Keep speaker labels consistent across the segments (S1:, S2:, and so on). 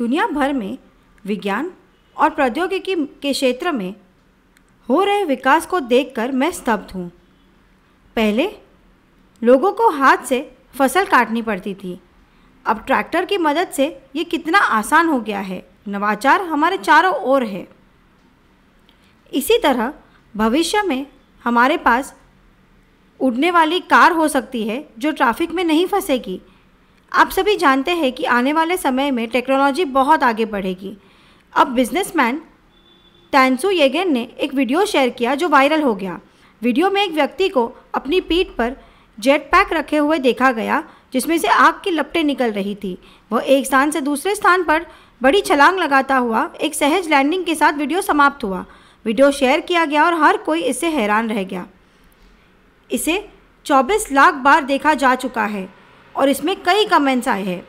S1: दुनिया भर में विज्ञान और प्रौद्योगिकी के क्षेत्र में हो रहे विकास को देखकर मैं स्तब्ध हूँ पहले लोगों को हाथ से फसल काटनी पड़ती थी अब ट्रैक्टर की मदद से ये कितना आसान हो गया है नवाचार हमारे चारों ओर है इसी तरह भविष्य में हमारे पास उड़ने वाली कार हो सकती है जो ट्रैफिक में नहीं फंसेगी आप सभी जानते हैं कि आने वाले समय में टेक्नोलॉजी बहुत आगे बढ़ेगी अब बिजनेसमैन टैंसो येगेन ने एक वीडियो शेयर किया जो वायरल हो गया वीडियो में एक व्यक्ति को अपनी पीठ पर जेट पैक रखे हुए देखा गया जिसमें से आग की लपटें निकल रही थी वह एक स्थान से दूसरे स्थान पर बड़ी छलांग लगाता हुआ एक सहज लैंडिंग के साथ वीडियो समाप्त हुआ वीडियो शेयर किया गया और हर कोई इससे हैरान रह गया इसे 24 लाख बार देखा जा चुका है और इसमें कई कमेंट्स आए हैं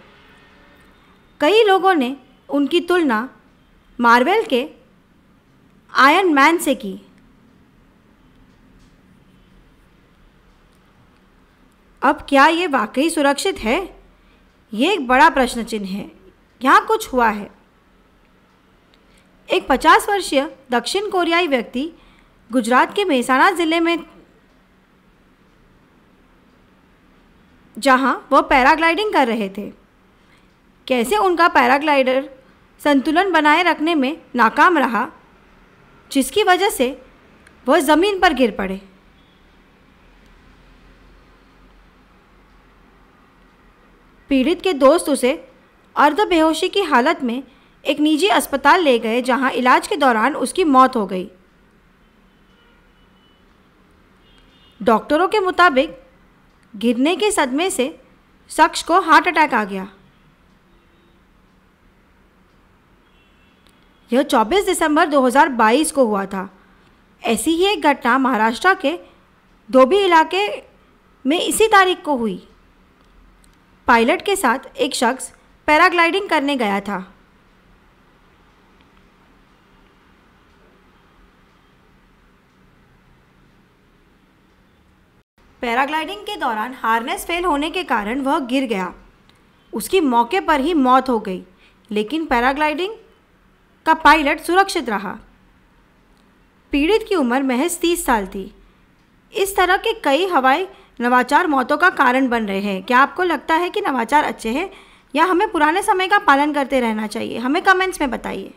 S1: कई लोगों ने उनकी तुलना मार्वेल के आयरन मैन से की अब क्या ये वाकई सुरक्षित है ये एक बड़ा प्रश्न चिन्ह है यहाँ कुछ हुआ है एक 50 वर्षीय दक्षिण कोरियाई व्यक्ति गुजरात के मेहसाणा ज़िले में जहां वह पैराग्लाइडिंग कर रहे थे कैसे उनका पैराग्लाइडर संतुलन बनाए रखने में नाकाम रहा जिसकी वजह से वह ज़मीन पर गिर पड़े पीड़ित के दोस्त उसे अर्ध बेहोशी की हालत में एक निजी अस्पताल ले गए जहां इलाज के दौरान उसकी मौत हो गई डॉक्टरों के मुताबिक गिरने के सदमे से शख्स को हार्ट अटैक आ गया यह 24 दिसंबर 2022 को हुआ था ऐसी ही एक घटना महाराष्ट्र के धोबी इलाके में इसी तारीख को हुई पायलट के साथ एक शख्स पैराग्लाइडिंग करने गया था पैराग्लाइडिंग के दौरान हार्नेस फेल होने के कारण वह गिर गया उसकी मौके पर ही मौत हो गई लेकिन पैराग्लाइडिंग का पायलट सुरक्षित रहा पीड़ित की उम्र महज तीस साल थी इस तरह के कई हवाई नवाचार मौतों का कारण बन रहे हैं क्या आपको लगता है कि नवाचार अच्छे हैं या हमें पुराने समय का पालन करते रहना चाहिए हमें कमेंट्स में बताइए